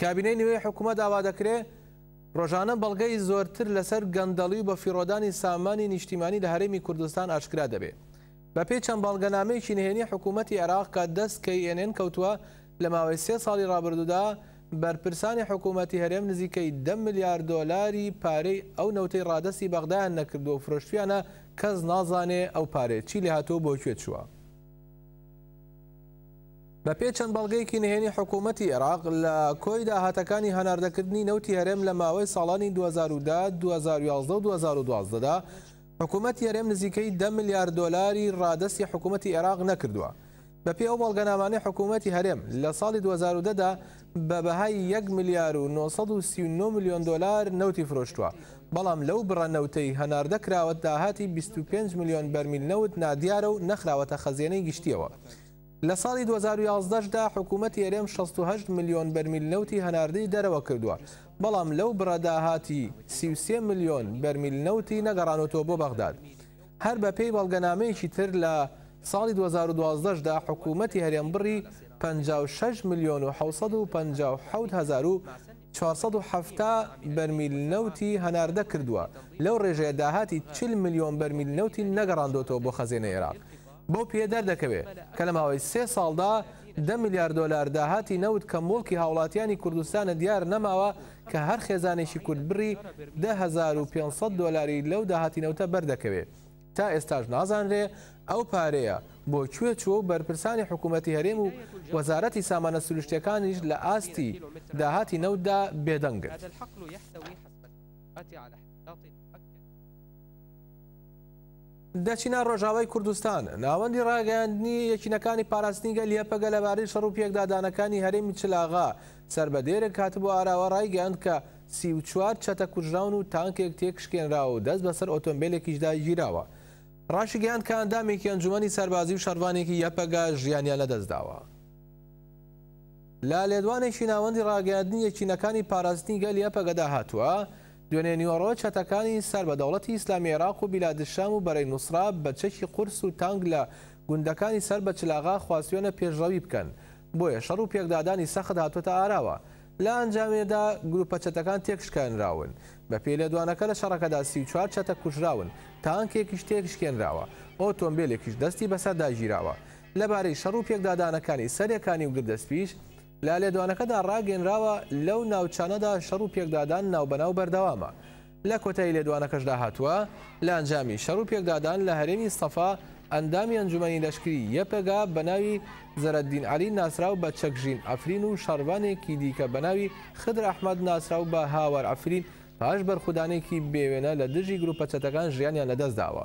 کابینەی نوێی حکوومەت داوا دەکرێت ڕۆژانە بەڵگەی زۆرتر لەسەر گەندەڵی بە فیرۆدانی سامانی نیشتیمانی لە هەرێمی کوردستان ئاشکرا دەبێت بە پێی چەند بەڵگەنامەیەکی نهێنی حکوومەتتی عێراق کە دەست کەیNN کەوتووە لە ماوەی سێ ساڵی ڕابردودا بەرپرسانی حکوومەتتی هەرێم نزیکەی 10 میلیارد دلاری پارەی ئەو نەوتەی ڕادستی بەغدایان نەکردو و فرۆشتیانە کەس نازانێ ئەو پارێت چی لە هاتووە بۆ کوێت چووە. بە پێ چەند بەڵگەیەکی نهێنی حکوومەتتی عێراق لە کۆی داهاتەکانی هەناردەکردنی نەوتی هەرێم لە ماوەی ساڵانی 2011 دا حکوومەت یارێم نزیکەی ده میلیارد دلاری ڕادستی حکوومەتتی عێراق نەکردووە. بە پێ ئەو بەڵگەنامانی حکوومەتتی هەرێم لە ساڵی 2010دا بە بەهای 1 میلیار و 939 میلیۆن دلار نوتی فرۆشتووە بەڵام لەو بڕەنەوتەی هەناردە کراوەت داهاتی 25 میلیۆن بەرمیل نەوت نادیارە و نەخراوەتە خەزیێنەی گشتیەوە. لە ساڵی 2011دا حکوومەتتی هەرێم 16 میلیۆن بەرمیل نەوتی هەناردەی دەرەوە کردووە بەڵام لەو بڕداهاتی 33 میلیۆن بەرمیل نەوتی نەگەڕانەوە بۆ بەغداد. هەر بە پێی بەڵگەنامەیەکی تر لە ساڵی 2012دا حکوومەتی هەرێم بڕی 56 میلیۆن و 1970 بەرمیل نەوتی هەناردە کردووە لەو ڕێژەیە داهاتی 40 میلیۆن بەرمیل نەوتی نەگەڕاندۆتەوە بۆ خەزێنە عێراق بۆ پێدەر دەکەوێت کە لە ماوەی سێ ساڵدا ده میلیارد دلار داهاتی نەوت کە مڵکی هاوڵاتیانی کوردستانە دیار نەماوە کە هەر خێزانێکی کوردبڕی 1500 دلاری لەو داهاتی نەوتە بەردەکەوێت. تا ئێستاژ نازانرێ ئەو پارەیە بۆ کوێ چوە و بەرپرسانی حکوومەتتی هەرێم و وەزارەتی سامانە سروشتەکانیش لە ئاستی داهاتی نەودا بێدەنگت. دەچینە ڕۆژاوای کوردستان ناوەندی ڕاگەاندنی یەکینەکانی پاراستنیگە لێپەگە لەبارەی شەڕوپێکدادانەکانی هەرێمی چلاغا سربەدێرە کاتب بۆ ئاراوە ڕایگەاند کە سی و چوار چەتە کوژراون و تانکێک تێکشکێنراوە و دەست بەسەر ئۆتۆمبیلێکیشدا گیراوە. ڕاشی گیان کە ئەندامێکی ئەنجومی سەربازی و شەروانێکی یەپەگا ژیانیان لەدەستداوە. لا لێدوانێکی ناوەندی ڕاگەاندنی یەکینەکانی پاراستنی گەل یەپەگەدا هاتووە، دوێنێ نیوەڕۆ چەتەکانی سەر بە دەوڵەتی ئیسلامی عێراق و بیلادشام و بەرەی نووسرا بە چەکی قرس و تانگ لە گوندەکانی سەر بە چلاغا خواستوێنە پێشڕەوی بکەن بۆیە شەڕ و پێکدادانی سەخت هاتوۆتە ئاراوە لە ئەنجامێدا گروپە چەتەکان تێکشکێنراون بە پێ لە دوانەکە لە شەڕەکەدا سی چوار چەتە کوژراون تانکێکیش تێکشکێنراوە ئۆتۆمبیلێکیش دەستی بەسە داگیراوە لەبارەی شەڕوو پێکدادانەکانی سەرەکانی و گردەستپیش لا لێدوانەکەدا ڕاگەنراوە لەو ناوچانەدا شەڕ و پێکدادان ناوبەناو بەردەوامە لە کۆتایی لێدوانەکەشدا هاتووە لە ئەنجامی شەڕ و پێکدادان لە هەرێمی سەفا ئەندامی ئەنجومی لەشکری یەپەگا بەناوی زەرەدین علی ناسرااو بە چەکژین ئەفرین و شاربانێکی دیکە بەناوی خدر ئەحمد ناسرااو بە هاوار ئەفرین پاش بەرخودانێکی بێوێنە لە دژی گروپە چەتەکان ژیانیان لەدەست داوە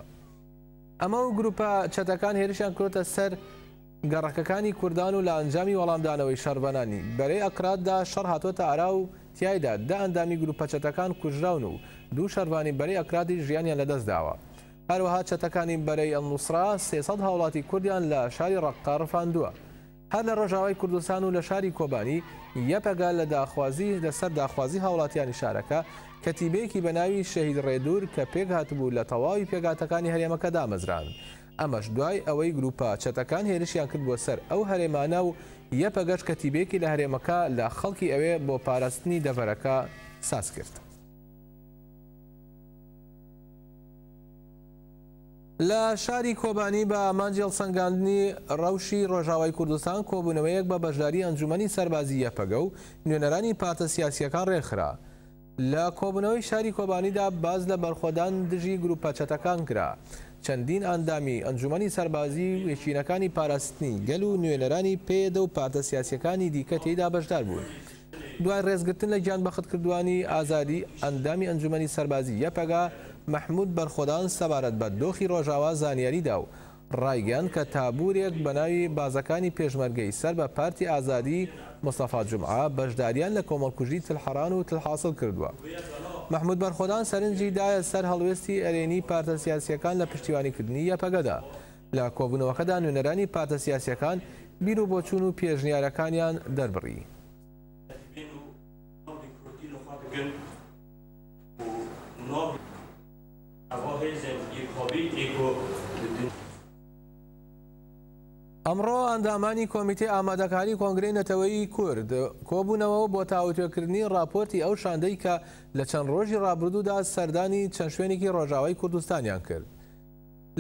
ئەمە و گروپە چەتەکان هێرشیان کرۆتە سەر گەڕەکەەکانی کوردان و لە ئەنجامی وەڵامدانەوەی شەربەنانی بەرەی ئەکراتدا شەڕ هاتۆتە ئارا و تایدا دا ئەندامی گروپەچەتەکان کوژراون و دوو شەروانی بەرەی ئەکراتی ژیانیان لەدەست داوە هەروەها چەتەکانی بەرەی ئەنووسرا سێسەد هاوڵاتی کوردیان لە شاری ڕقتارفان دووە هەر لە ڕۆژاوای کوردستان و لە شاری کۆبانی یەپەگا لە داخوازی لەسەر داخوازی هاوڵاتیانی شارەکە کەتیبێکی بەناوی شەهید ڕێدور کە پێک هاتبوو لە تەواوی پێگاتەکانی هەرێمەکەدا مەزران. ئەمەش دوای ئەوەی گروپا چەتەکان هێرشیان کرد بۆ سەر ئەو هەرێمانە و یە پەگەشت کەتیبێکی لە هەرێمەکە لە خەڵکی ئەوێ بۆ پاراستنی دەڤەرەکە ساس کرد. لە شاری کۆبانی بە ئامانجیێڵ سنگاندنی ڕەوشی ڕۆژاوای کوردستان کۆبوونەوەیەک بە بەشداری ئەنجومی سەربازی یەپەگە و نوێنەرانی پاتە سیاسیەکان ڕێکخرا لە کۆبنەوەی شاری کۆبانیدا باز لە بەرخۆدان دژی گروپەچەتەکان کرا چەندین ئەندامی ئەنجومی سەربازی وێچینەکانی پاراستنی گەل و نوێنەرانی پێدە و پارتە سیاسەکانی دیکە تێدا بەشدار بوون. دوای ڕێزگرتن لە گیان بەخەتکردوانی ئازادی ئەندامی ئەنجومی سەربازی یەپەگا مەحمود بەرخۆدان سەبارەت بە دۆخی ڕۆژاوا زانیاریدا و ڕایگەن کە تابورێک بەناوی بازەکانی پێشمەرگەی سەر بە پارتی ئازادی مستەفا جمعا بەشداریان لە کۆمەلکوژی تلحران و تلحاصل کردووە. محمود بەرخۆدان سەرنجیدایە سەر هەڵوێستی ئەرێنی پارتە سیاسیەکان لە پشتیوانیکردنی یەپەگەدا لە کۆبوونەوەکەدا نوێنەرانی پارتە سیاسەکان بیر و بۆچوون و پێشنیارەکانیان دەربڕی. ئەوە هێز یکۆبی ئیکۆ ئەمڕۆ ئەندامانی کۆمیتی ئامادەکاری کۆنگری نەتەوەی کورد کۆبوونەوە بۆ تاوتێکردنی راپۆرتی ئەو شاندەی کە لە چەند ڕۆژی ڕابردوودا سەردانی چەند شوێنێکی ڕۆژاوای کوردستانیان کرد.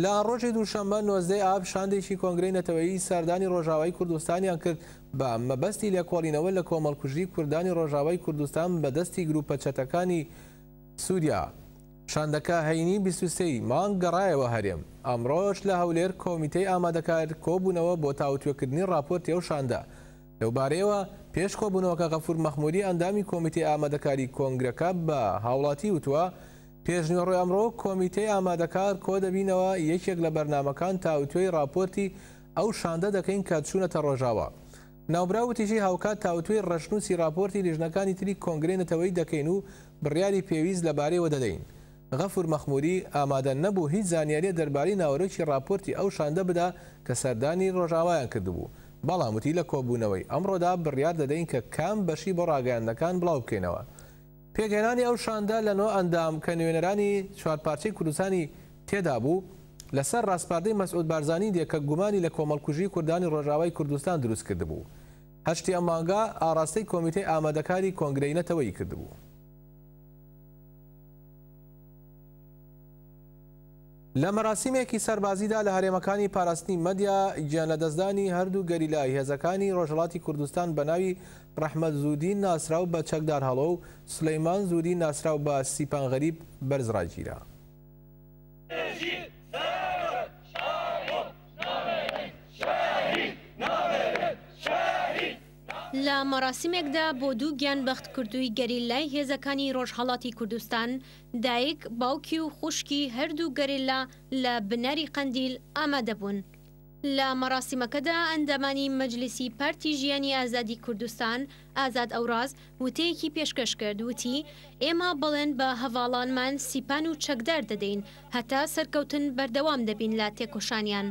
لە ڕۆژی دووشەمە نۆزدەی ئاب شاندێکی کۆنگری نەتەوەی سەردانی ڕۆژاوای کوردستانیان کرد بە مەبەستی لێکۆڵینەوە لە کۆمەڵکوژی کوردانی ڕۆژاوای کوردستان بە دەستی گروپە چەتەکانی سووریا. شاندەکە هەینی 23 مانگ گەڕایەوە هەرێم. ئامڕۆژ لە هەولێر کۆمیتەی ئامادەکار کۆبوونەوە بۆ تاوتوێکردنی راپۆرتی ئەو شاندا. لەوبارەیەوە پێش کۆبوونەوەکە غەفور مەخموری ئەندامی کۆمیتی ئامادەکاری کۆنگرەکە بە هاوڵاتی وتووە پێشنیۆڕی ئەمڕۆ کۆمیتەی ئامادەکار کۆ دەبینەوە یەکێک لە بەرنمەکان تاوتوێی راپۆرتی ئەو شاندە دەکەین کە چوونەتە ڕۆژاوە. ناوبراوتیژی هاوکات تاوتوێ ڕشنوسی راپۆرتی لیژنەکانی تری کۆنگرێنەتەوەی دەکەین و بڕیاری پێویست لەبارەیەوە دەدەین. غەفور مەخموری ئامادە نەبوو هیچ زانیاری دەرباری ناوەرەکی راپۆرتی ئەو شاندە بدا کە سەردانی ڕۆژاوایان کردبوو بەڵاموتی لە کۆبوونەوەی ئەمڕۆدا بڕیار دەدەین کە کام بەشی بۆ ڕاگەاندەکان بڵاو بکەینەوە پێگەێنانی ئەو شاندا لە نۆ ئەندام کە نوێنەرانی چوارپارچەی کوردستانی تێدا بوو لەسەر ڕاستپاردەی مەسعود بارزانانی دیکە گومانی لە کۆمەڵکوژی کوردانی ڕۆژاوای کوردستان دروست کردبوو هەشتی ئەمانگا ئاراستەی کۆمیتەی ئامادەکاری کۆنگرینەتەوەی کردبوو لە مەراسیمێکی سەربازیدا لە هەرێمەکانی پاراستنی مەدیا گیان لە دەستدانی هەردوو گەریلای هێزەکانی ڕۆژهڵاتی کوردستان بە ناوی ڕەحمەد زودی ناسرااو بە چەکدار هەڵۆ و سلەیمان زودی ناسرااو بە سیپان غەریب بەرزڕاجیرا. لە مەراسیمێکدا بۆ دوو گیان بەخت کردووی گەریلای هێزەکانی ڕۆژهڵاتی کوردستان دایک باوکی و خوشکی هەردوو گەریلا لە بنەری قندیل ئامادەبوون. لە مەراسیمەکەدا ئەندەمانی مەجلسی پارتی ژیانی ئازادی کوردستان ئازاد ئەوڕاز وتەیەکی پێشکەش کرد وتی ئێمە بڵێن بە هەواڵانمان سیپان و چەکدار دەدەین هەتا سەرکەوتن بەردەوام دەبین لا تێکۆشانیان.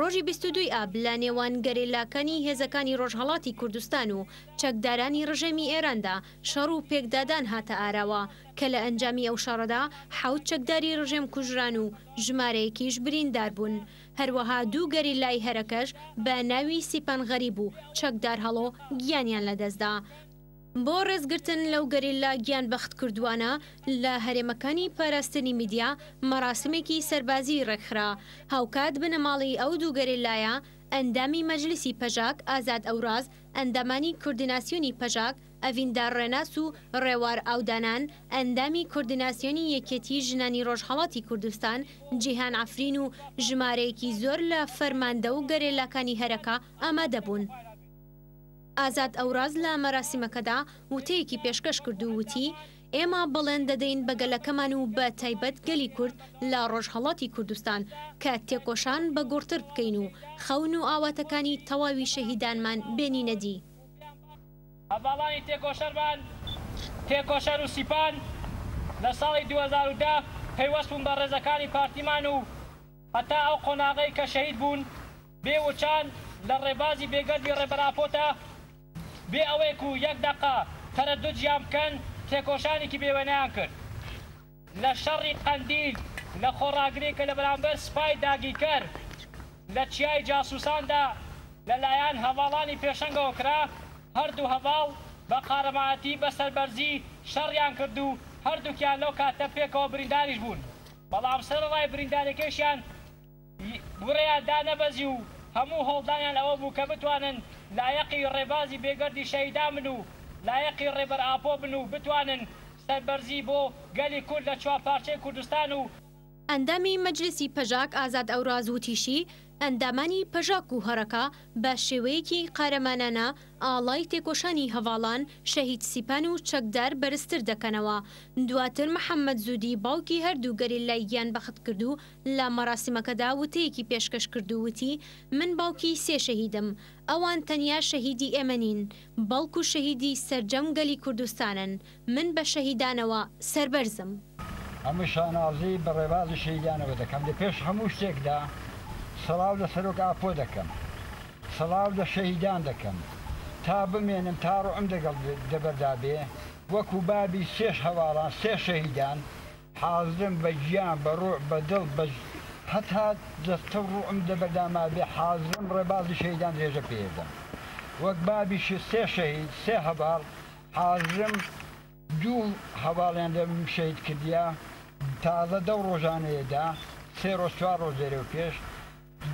ڕۆژی 22 ئاب لە نێوان گەرێلاکانی هێزەکانی ڕۆژهڵاتی کوردستان و چەکدارانی ڕژەمی ئێراندا شەڕ و پێکدادان هاتە ئاراوە کە لە ئەنجامی ئەو شەڕەدا حوت چەکداری ڕژێم کوژران و ژمارەیەکیش بریندار بوون. هەروەها دوو گەری لای هەرەکەش بە ناوی سیپەن غەریب و چەکدار هەڵۆ گیانیان لەدەستدا. بۆ ڕێزگرتن لەو گەریلا گیان بەخت کردوانە لە هەرێمەکانی پاراستنی میدیا مەراسمێکی سربازی ڕێکخرا هاوکات بنەماڵی ئەو دوو گەریلایە ئەندامی مەجلسی پەژاک ئازاد ئەوراز ئەندامانی کوردیناسیۆنی پەژاک ئەڤیندا ڕێناس و ڕێوار ئاودانان ئەندامی کوردیناسیۆنی یەکێتی ژنانی ڕۆژهڵاتی کوردستان جیهان ئافرین و ژمارەیەکی زۆر لە فەرماندە و گەرێلاکانی هەرەکە ئامادەبوون. ئازاد ئەوراز لە مەراسیمەکەدا وتەیەکی پێشکەش کرد و وتی ئێمە بڵێن دەدەین بە گەلەکەمان و بە تایبەت گەلی کورد لە ڕۆژهڵاتی کوردستان کە تێکۆشان بە گۆرتر بکەین و خەون و ئاواتەکانی تەواوی شەهیدانمان بێنی نەدی. ئەباڵانی تێکۆشەرمان تێکۆشەر و سیپان لە ساڵی 2010 پەیوەستبوون بە ڕێزەکانی پارتیمان و هەتا ئەو قۆناغی کە شەهید بوون بێوەچان لە ڕێبازی بێگەردی ڕێبراپۆتە بێ ئەوەیەک و یەک دقا تەرە دو جیان بکەن تێکۆشانێکی بێوەنیان کرد لە شەڕی قەندیل لە خۆڕاگرێکە لە بەرامبەر سپای داگیکەر لە چیای جاسوساندا لەلایەن هەواڵانی پێشنگەوە کرا هەردوو هەواڵ بە قارەماەتی بەسەربەرزی شەڕیان کرد و هەردووکیان لەو کاتە پێکەوە برینداریش بوون بەڵام سەرڕای بریندارەکەشیان بڕیان دانەبەزی و هەموو هەڵدانیان ئەوە بوو کە بتوانن لایەقی ڕێبازی بێگەردی شەیدا من و لایەقی ڕێبەر ئاپۆ بن و بتوانن سەربەرزی بۆ گەلی کورد لە چوارپارچەی کوردستان و ئەندەمی مەجلسی پەژاک ئازاد ئەوراز و تیشی ئەندامانی پەژاک و هەرەکە بە شێوەیەکی قارەمانانە ئاڵای تێکۆشانی هەواڵان شەهید سیپان و چەکدار بەرزتر دەکەنەوە دواتر محەممەد زودی باوکی هەردوو گەریلای یان بەخت کردو لە مەراسیمەکەدا وتەیەکی پێشکەش کردووتی من باوکی سێ شەهیدم ئەوان تەنیا شەهیدی ئێمەنین بەڵکو شەهیدی سرجەم گەلی کوردستانن من بە شەهیدانەوە سربەرزم. ئەمە شانازی بە ڕێبازی شەیدانەوە دەکەم لە پێش هەموو شتێکدا سەلااو لە سەرۆک ئاپۆ دەکەم سەلااو لە شەهیددان دەکەم تا بمێنم تاڕۆم دەگەڵ دەبەردابێ وەکو بابی سێش هەواڵان سێ شەهیددان حازم بە گیان بە ڕۆ بەدڵ بە هەتا دەستە ڕوم دەبەرداما بێ حازم ڕێبازی شەیددان درێژە پێدەم وەک بابیشی سێ شەهید سێ هەبار حازم دوو هەواڵیان دەم شەید کردیا تازە دەو ڕۆژانەیەدا سێ ڕۆژوار ڕۆژێرە و پێش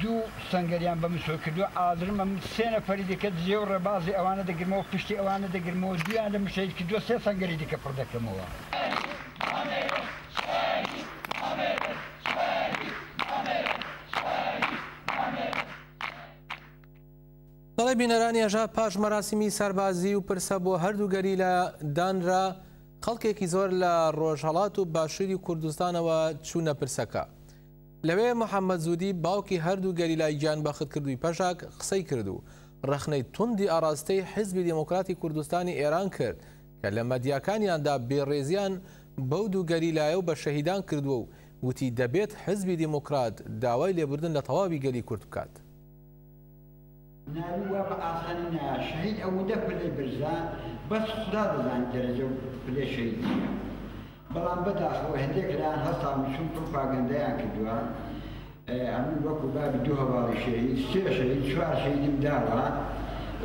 دوو سنگەریان بە مسۆ کردو ئادرمە سێنە پەری دەکەت زیێ و ڕێبازی ئەوانە دەگرمەوە پشتی ئەوانە دەگرمەوە دویان لە مشەیەکی دو سێ سنگەری دیکە پڕ دەکەمەوە. دەڵی بینەرانی ئەژا پاش مەراسیمی سەربازی و پرسە بۆ هەردووگەری لە دانرا خەڵکێکی زۆر لە ڕۆژهڵات و باشووری کوردستانەوە چوونە پرسەکە. لەوێ محەممەد زودی باوکی هەردوو گەریلای گیان بەخت کردووی پەشاک قسەی کردو ڕخنەی توندی ئاراستەی حزبی دموکراتی کوردستانی ئێران کرد کە لە مەدیاکانیاندا بێڕێزیان بەو دوو گەریلایە و بە شەهیدان کردووە و وتی دەبێت حزبی دموکرات داوای لێبردن لە تەواوی گەلی کورد بکات. شهید ئەو دە پلی برزان بەس خدا دەزان دەرەجە و پلێ شەید. بەڵام بەداخەوە هەندێک لایەن هەستا چون باب کردووە ئەمن وەکو سير شيء هەواڵی شەهید سێ شەهید چوار بروح بجان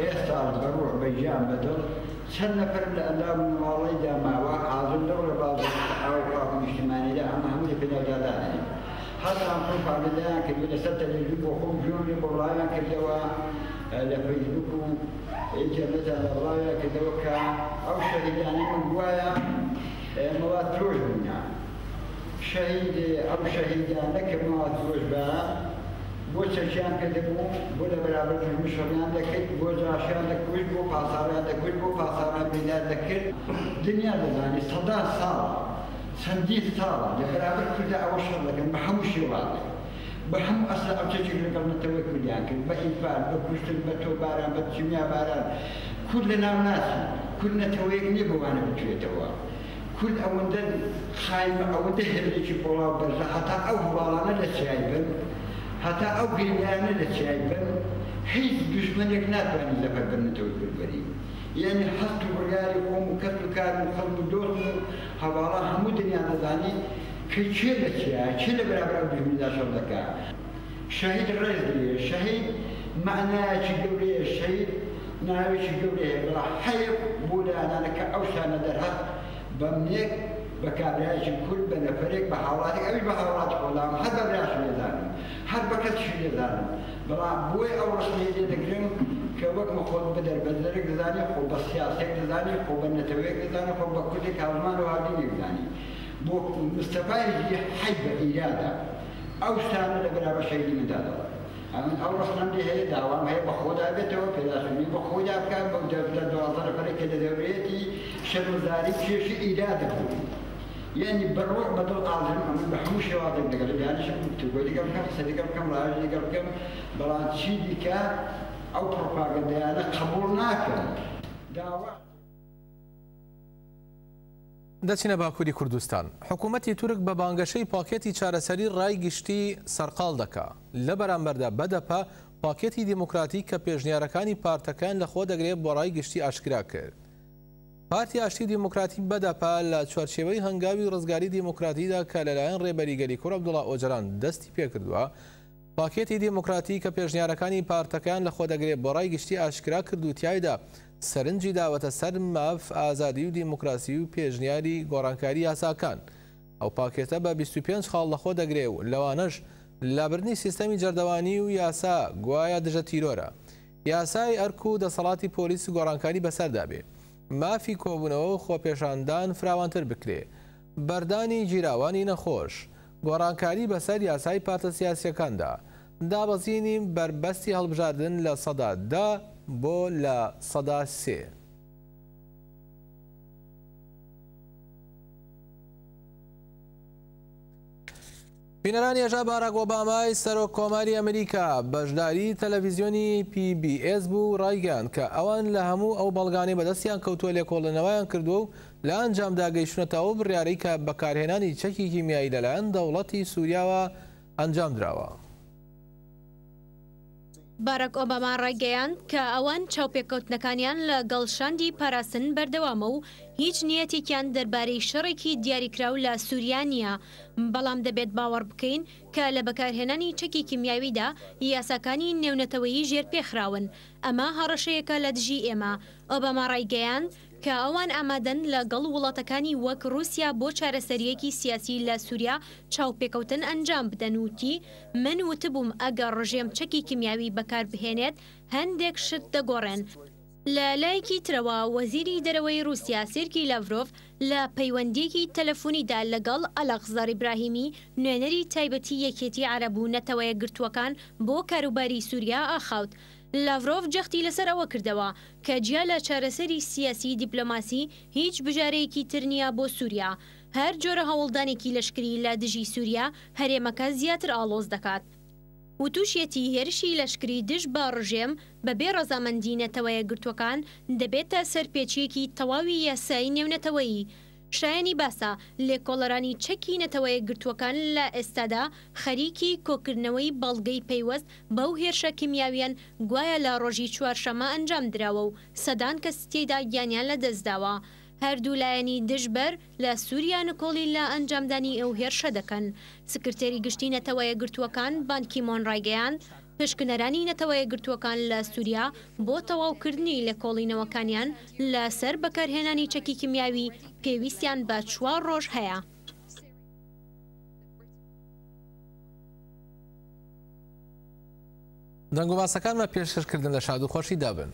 ئێستا بەڕوح بەجیان بەدڵ چەند والله لە ما ماڵیدا ماوە ئازم دەوڵە باز ئەو پاکم في ئەمە هەمووی پێدادادانێ هەستان پروپاگەندەیان کردو لەسەر تەلەویزیۆن بۆ خۆم ژۆنی بۆ جوني کردەوە لە فەیسبوک و ئیجابەتە لە ڕایان کردەوە او ئەو يعني من گوایە ئێمەوە درۆژ بوونیان شەهیدێ ئەو شەهیدیان نەکردمەوە درۆژ بە بۆ چەکیان کردبوو بۆ لە بەرابر مشەیان دەکرد بۆ جاشیان دەکوشت بۆ پاساریان دەکوشت بۆ پاساران بیدار دەکرد دنیا دەزانی سەدا ساڵ چەندی ساڵە لە بەرابر کودا ئەوە شەڕ دەکەن بە هەموو شێوازێ بە هەموو ئەسل ئەو چەکی لەگەڵنەتەوەی کوردیان کرد بە ئیفار بە کوشتن بە تۆ باران بە چیمیا باران کورد لە ناو ناچن کورد نەتەوەیەک نیە بوانە بچێتەوە. كل أودن خايمة أودن هريكي بولا برزا حتى أو هوالانا لسيايبن حتى أو غيلانا لسيايبن حيث دشمنك ناتواني لبقى بنتو بالبريم يعني حست برياري قوم وكتل كارم وخلق دوسم هوالا همو دنيا نزاني كي چه لسيا چه لبرابر برا دشمن دا شردكا شهيد الرئيس شهيد معناه شقوري الشهيد ناوي شقوري بلا حيب بولا أنا لك أوسانا بمنيك بكارياش كل بنفريك بحوالاتك أي بحوالات خلام حد برياش ميدان حد بكت شو ميدان بلا بوي أو رسمي دي دقرن كوك مخوض بدر بدرك دزاني خو بسياسك دزاني خو بنتويك دزاني خو بكل كالمان وهادين دزاني بو مستفايد حيب إيادة أو سانة لبلا بشيء من دادة ئەمن ئەو ڕخمەندی هەیە داوام هەیە بە خۆدا بێتەوە پێداخمی بە خۆدا بکات بە دەبتە دوازەر پەرێکە دەدەبێتی شەرزاری کێشی ئیدا دەبوو. يعني بالروح بدل قادم من بحموش شواطئ دقل يعني شو تقول لي قبل كم سنة قبل كم راجع قبل كم براد شيء ديكا أو بروباغندا أنا قبولناك دعوة دەچینە باکووری کوردستان حکوومەتی تورک بە بانگەشەی پاکێتی چارەسەری ڕایگشتی سەرقال دکا لە بەرامبەردا بەدەپە پاکێتی دیموکراتی کە پێشنیارەکانی پارتەکان لەخۆ دەگرێت بۆ ڕای گشتی ئاشکرا کرد پارتی ئاشتی دیموکراتی بەدەپا لە چوارچێوەی هەنگاوی ڕزگاری دیموکراتیدا کە لەلایەن ڕێبەریگەری کوڕ عبدوڵا ئۆجران دەستی پێکردووە پاکێتی دیموکراتی کە پێشنیارەکانی پارتەکان لەخۆ دەگرێت بۆ ڕای گشتی ئاشکرا کردوتیایدا سەرنجی داوەتە سەر ماف ئازادی و دیموکراسی و پێشنیاری گۆڕانکاری یاساکان ئەو پاکێتە بە 25 خاڵ لەخۆ دەگرێ و لەوانەش لابرنی سیستەمی جەردەوانی و یاسا گوایە دژە تیرۆرە یاسای ئەرک و دەسەڵاتی پۆلیس گۆڕانکاری بەسەردابێ مافی کۆبوونەوە و خۆپێشاندان فراوانتر بکرێ بەردانی جیراوانی نەخۆش گۆڕانکاری بەسەر یاسای پارتە سیاسەکاندا دابەزیینی بربەستی هەڵبژاردن لە سەدادا بۆ لە سەدا سێ. بینەرانی ێژا باراک وبامای سەرۆک کۆماری ئەمریکا بەشداری تەلەڤیزیۆنی PBS بوو ڕایگەان کە ئەوان لە هەموو ئەو بەڵگانی بەدەستیان کەوتووە لێ کۆڵنەوەیان کردووە و لە ئەنجامداگەیشتونەتەوە بڕیاریکە بەکارهێنانی چەکی کیمیایی لەلایەن دەوڵەتی سووریاوە ئەنجام درراوە. بارەک ئۆبامان ڕێگەیان کە ئەوان چاوپێککەوتنەکانیان لە گەڵشاندی پاراسن بەردەوامە و هیچ نیەتێکیان دەربارەی شەڕێکی دیاریکراو لە سووریانە بەڵام دەبێت باوەڕ بکەین کە لە بەکارهێنانی چەکی کیمیاویدا یاساکانی نێونەتەوەیی ژێر پێخراون ئەمە هەڕەشەیەەکە لە دژی ئێمە ئۆباما ڕێگەیان کە ئەوان ئامادەن لەگەڵ وڵاتەکانی وەک رووسیا بۆ چارەسەریەکی سیاسی لە سووریا چاوپێکەوتن ئەنجام بدەن وتی من وتبووم ئەگە ڕژێم چەکی کیمیاوی بەکار بهێنێت هەندێک شت دەگۆڕێن. لە لایەکی ترەوە وەزیری دەرەوەی رووسیا سرکی لاڤۆف لە پەیوەندێکی تەلەفۆنیدا لەگەڵ ئەلەخزار براهیمی نوێنەری تایبەتی یەکێتی عرەبوو نەتەوەیە گرتوەکان بۆ کاروباری سووریا ئاخاوت. لاڤۆڤ جەختی لەسەر ئەوە کردەوە کە جیا لە چارەسەری سیاسی دیپلۆماسی هیچ بژارەیەکی ترنیا بۆ سووریا هەر جۆرە هەوڵدانێکی لەشکری لە دژی سووریا هەرێمەکە زیاتر ئالۆز دەکات. وتوشێتی هێرشی لەشکری دژ بە ڕژێم بەبێ ڕەزامەندی نەتەوەیە گرتوەکان دەبێتە سەرپێچیەکی تەواوی یاسایی نێونەتەوەیی شایانی باسە لێکۆڵەرانی چەکی نەتەوەیە گرتوەکان لە ئێستادا خەریکی کۆکردنەوەی بەڵگەی پەیوەست بەو هێرشە کیمیاویان گوایە لە ڕۆژی چوارشەمە ئەنجام درراوە و سەدان کە ستێدا گیانیان لە دەستداوە. هەردوولایەنی دژبەر لە سووریان کۆڵی لە ئەنجامدانی ئەو هێرشە دەکەن. سکرتێری گشتی نەتەوەیە گرتوەکان بانکی مۆن ڕایگەیان پشکنەرانی نەتەوەیە گرتووەکان لە سووریا بۆ تەواوکردنی لە کۆڵینەوەکانیان لەسەر بەکارهێنانی چەکی کیمیاوی پێویستیان بە چوار ڕۆژ هەیە. دەنگۆباسەکان بە پێشکردن لە شاد و خۆشی دابن.